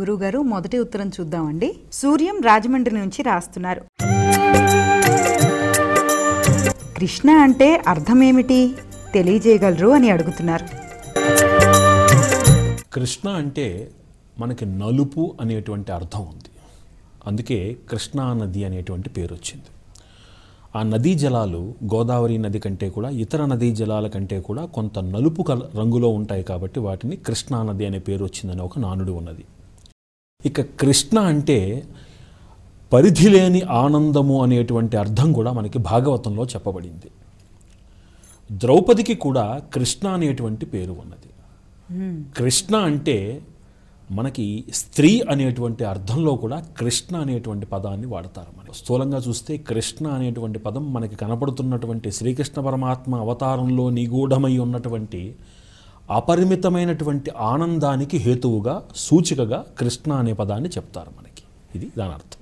గురుగారు మొదటి ఉత్తరం చూద్దామండి సూర్యం రాజమండ్రి నుంచి రాస్తున్నారు కృష్ణ అంటే అర్థమేమిటి తెలియజేయగలరు అని అడుగుతున్నారు కృష్ణ అంటే మనకి నలుపు అనేటువంటి అర్థం ఉంది అందుకే కృష్ణా నది అనేటువంటి పేరు వచ్చింది ఆ నదీ జలాలు గోదావరి నది కంటే కూడా ఇతర నదీ జలాల కంటే కూడా కొంత నలుపు రంగులో ఉంటాయి కాబట్టి వాటిని కృష్ణానది అనే పేరు వచ్చిందని ఒక నానుడు ఉన్నది ఇక కృష్ణ అంటే పరిధి లేని ఆనందము అనేటువంటి అర్థం కూడా మనకి భాగవతంలో చెప్పబడింది ద్రౌపదికి కూడా కృష్ణ అనేటువంటి పేరు ఉన్నది కృష్ణ అంటే మనకి స్త్రీ అనేటువంటి అర్థంలో కూడా కృష్ణ అనేటువంటి పదాన్ని వాడతారు మనం స్థూలంగా చూస్తే కృష్ణ అనేటువంటి పదం మనకి కనపడుతున్నటువంటి శ్రీకృష్ణ పరమాత్మ అవతారంలో నిగూఢమై ఉన్నటువంటి అపరిమితమైనటువంటి ఆనందానికి హేతువుగా సూచికగా కృష్ణ అనే పదాన్ని చెప్తారు మనకి ఇది దాని అర్థం